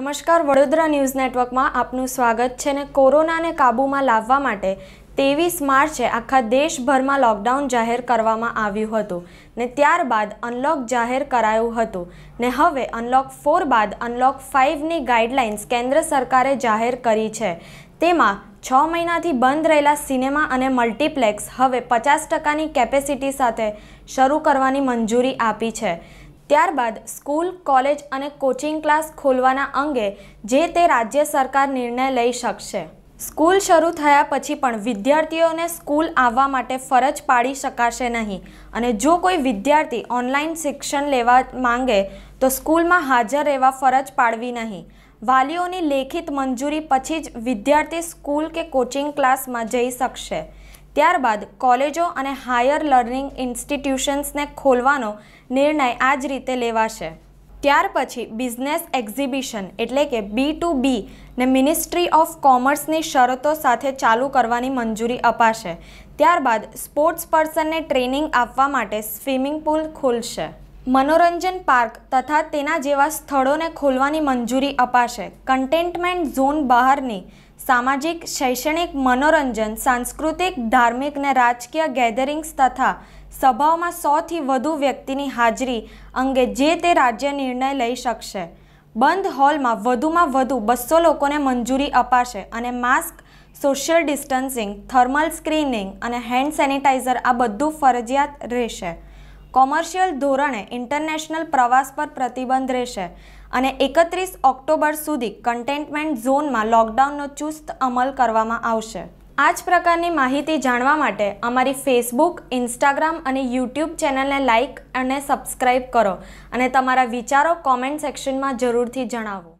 નમસ્કાર વડોદરા ન્યૂઝ નેટવર્કમાં આપનું સ્વાગત છે ને કોરોનાને કાબૂમાં લાવવા માટે ત્રેવીસ માર્ચે આખા દેશભરમાં લોકડાઉન જાહેર કરવામાં આવ્યું હતું ને ત્યારબાદ અનલોક જાહેર કરાયું હતું ને હવે અનલોક ફોર બાદ અનલોક ફાઇવની ગાઈડલાઇન્સ કેન્દ્ર સરકારે જાહેર કરી છે તેમાં છ મહિનાથી બંધ રહેલા સિનેમા અને મલ્ટીપ્લેક્સ હવે પચાસ ટકાની કેપેસિટી સાથે શરૂ કરવાની મંજૂરી આપી છે ત્યારબાદ સ્કૂલ કોલેજ અને કોચિંગ ક્લાસ ખોલવાના અંગે જે તે રાજ્ય સરકાર નિર્ણય લઈ શકશે સ્કૂલ શરૂ થયા પછી પણ વિદ્યાર્થીઓને સ્કૂલ આવવા માટે ફરજ પાડી શકાશે નહીં અને જો કોઈ વિદ્યાર્થી ઓનલાઈન શિક્ષણ લેવા માંગે તો સ્કૂલમાં હાજર રહેવા ફરજ પાડવી નહીં વાલીઓની લેખિત મંજૂરી પછી જ વિદ્યાર્થી સ્કૂલ કે કોચિંગ ક્લાસમાં જઈ શકશે ત્યારબાદ કોલેજો અને હાયર લર્નિંગ ઇન્સ્ટિટ્યુશન્સને ખોલવાનો નિર્ણય આ જ રીતે લેવાશે ત્યાર પછી બિઝનેસ એક્ઝિબિશન એટલે કે બી ટુ બી ને મિનિસ્ટ્રી ઓફ કોમર્સની શરતો સાથે ચાલુ કરવાની મંજૂરી અપાશે ત્યારબાદ સ્પોર્ટ્સ પર્સનને ટ્રેનિંગ આપવા માટે સ્વિમિંગ પુલ ખોલશે મનોરંજન પાર્ક તથા તેના જેવા સ્થળોને ખોલવાની મંજૂરી અપાશે કન્ટેન્ટમેન્ટ ઝોન બહારની સામાજિક શૈક્ષણિક મનોરંજન સાંસ્કૃતિક ધાર્મિક ને રાજકીય ગેધરિંગ્સ તથા સભાઓમાં સોથી વધુ વ્યક્તિની હાજરી અંગે જે તે રાજ્ય નિર્ણય લઈ શકશે બંધ હોલમાં વધુમાં વધુ બસો લોકોને મંજૂરી અપાશે અને mask social distancing thermal screening અને હેન્ડ સેનિટાઈઝર આ બધું ફરજિયાત રહેશે કોમર્શિયલ ધોરણે ઇન્ટરનેશનલ પ્રવાસ પર પ્રતિબંધ રહેશે અને એકત્રીસ ઓક્ટોબર સુધી કન્ટેન્ટમેન્ટ ઝોનમાં લોકડાઉનનો ચુસ્ત અમલ કરવામાં આવશે આ જ પ્રકારની માહિતી જાણવા માટે અમારી ફેસબુક ઇન્સ્ટાગ્રામ અને યુટ્યુબ ચેનલને લાઇક અને સબસ્ક્રાઇબ કરો અને તમારા વિચારો કોમેન્ટ સેક્શનમાં જરૂરથી જણાવો